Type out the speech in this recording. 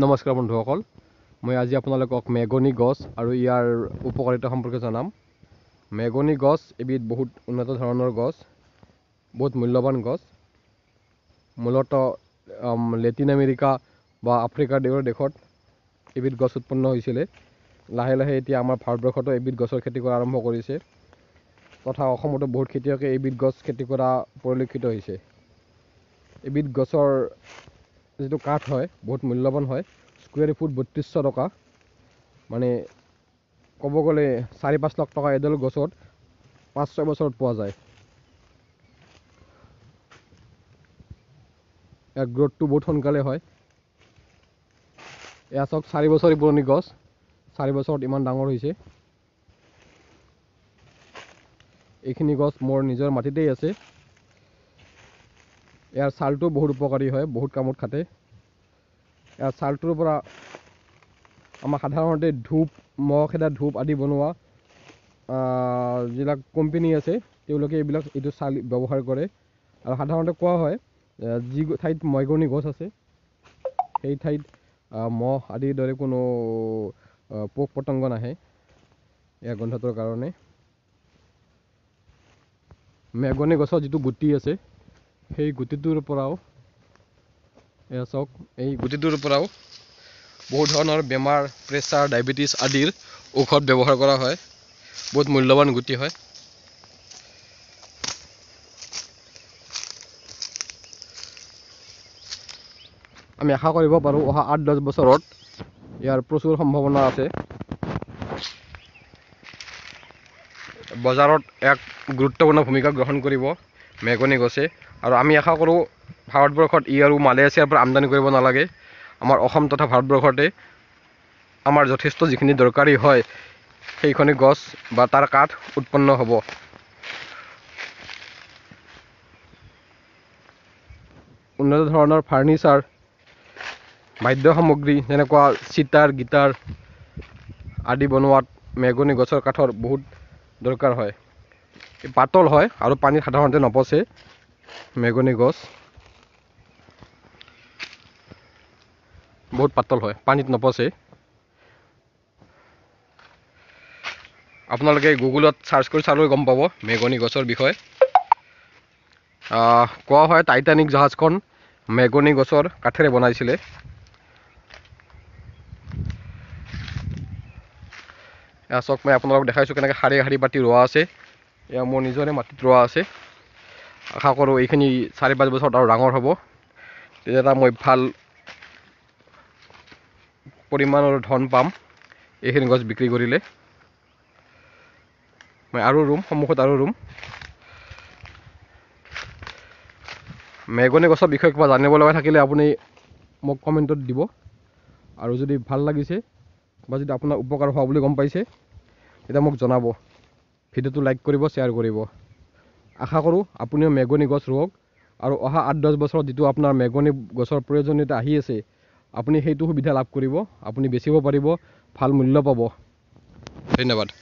নমস্কাৰ বন্ধুসকল মই আজি আপোনালোকক মেগনি গছ আৰু ইয়াৰ উপকাৰিতা সম্পৰ্কে জনাম মেগনি গছ এবিধ বহুত উন্নত ধৰণৰ গছ বহুত মূল্যৱান গছ মূলতঃ লেটিন আমেৰিকা বা আফ্ৰিকাৰ দেশৰ দেশত এবিধ গছ উৎপন্ন হৈছিলে লাহে লাহে এতিয়া আমাৰ ভাৰতবৰ্ষতো এবিধ গছৰ খেতি কৰা আৰম্ভ কৰিছে তথা অসমতো বহুত খেতিয়কে এইবিধ গছ খেতি কৰা পৰিলক্ষিত হৈছে এবিধ গছৰ যিটো কাঠ হয় বহুত মূল্যৱান হয় স্কুৱেৰ ফুট বত্ৰিছশ টকা মানে ক'ব গ'লে চাৰি পাঁচ লাখ টকা এডাল গছত পাঁচ ছয় বছৰত পোৱা যায় ইয়াৰ গ্ৰ'থটো বহুত সোনকালে হয় এয়া চাওক চাৰি বছৰ পুৰণি গছ চাৰি বছৰত ইমান ডাঙৰ হৈছে এইখিনি গছ মোৰ নিজৰ মাটিতেই আছে ইয়াৰ ছালটো বহুত উপকাৰী হয় বহুত কামত খাটে ইয়াৰ ছালটোৰ পৰা আমাৰ সাধাৰণতে ধূপ মহ খেদা ধূপ আদি বনোৱা যিবিলাক কোম্পেনী আছে তেওঁলোকে এইবিলাক এইটো ছাল ব্যৱহাৰ কৰে আৰু সাধাৰণতে কোৱা হয় যি ঠাইত মইগনি গছ আছে সেই ঠাইত মহ আদিৰ দৰে কোনো পোক পতংগ নাহে ইয়াৰ গোন্ধটোৰ কাৰণে মেগনি গছৰ যিটো গুটি আছে সেই গুটিটোৰ পৰাও এয়া চাওক এই গুটিটোৰ পৰাও বহু ধৰণৰ বেমাৰ প্ৰেছাৰ ডায়েবেটিছ আদিৰ ঔষধ ব্যৱহাৰ কৰা হয় বহুত মূল্যৱান গুটি হয় আমি আশা কৰিব পাৰোঁ অহা আঠ দহ বছৰত ইয়াৰ প্ৰচুৰ সম্ভাৱনা আছে বজাৰত এক গুৰুত্বপূৰ্ণ ভূমিকা গ্ৰহণ কৰিব মেগনি গছে আৰু আমি আশা কৰোঁ ভাৰতবৰ্ষত ই আৰু মালয়েছিয়াৰ পৰা আমদানি কৰিব নালাগে আমাৰ অসম তথা ভাৰতবৰ্ষতে আমাৰ যথেষ্ট যিখিনি দৰকাৰী হয় সেইখিনি গছ বা তাৰ কাঠ উৎপন্ন হ'ব উন্নত ধৰণৰ ফাৰ্নিচাৰ বাদ্য সামগ্ৰী যেনেকুৱা চিতাৰ গীটাৰ আদি বনোৱাত মেগনি গছৰ কাঠৰ বহুত দৰকাৰ হয় পাতল হয় আৰু পানীত সাধাৰণতে নপচে মেগনি গছ বহুত পাতল হয় পানীত নপচে আপোনালোকে গুগলত চাৰ্চ কৰি চালে গম পাব মেগনি গছৰ বিষয়ে কোৱা হয় টাইটানিক জাহাজখন মেগনি গছৰ কাঠেৰে বনাইছিলে চক মই আপোনালোকক দেখাইছোঁ কেনেকৈ শাৰী শাৰী পাতি ৰোৱা আছে এয়া মোৰ নিজৰে মাটিত ৰোৱা আছে আশা কৰোঁ এইখিনি চাৰি পাঁচ বছৰত আৰু ডাঙৰ হ'ব তেতিয়া মই ভাল পৰিমাণৰ ধন পাম এইখিনি গছ বিক্ৰী কৰিলে মই আৰু ৰুম সন্মুখত আৰু ৰুম মেগনি গছৰ বিষয়ে কিবা জানিব লগা থাকিলে আপুনি মোক কমেণ্টত দিব আৰু যদি ভাল লাগিছে বা যদি আপোনাৰ উপকাৰ হোৱা বুলি গম পাইছে তেতিয়া মোক জনাব ভিডিঅ'টো লাইক কৰিব শ্বেয়াৰ কৰিব আশা কৰোঁ আপুনিও মেগনি গছ ৰুৱক আৰু অহা আঠ দহ বছৰত যিটো আপোনাৰ মেগনি গছৰ প্ৰয়োজনীয়তা আহি আছে আপুনি সেইটো সুবিধা লাভ কৰিব আপুনি বেচিব পাৰিব ভাল মূল্য পাব ধন্যবাদ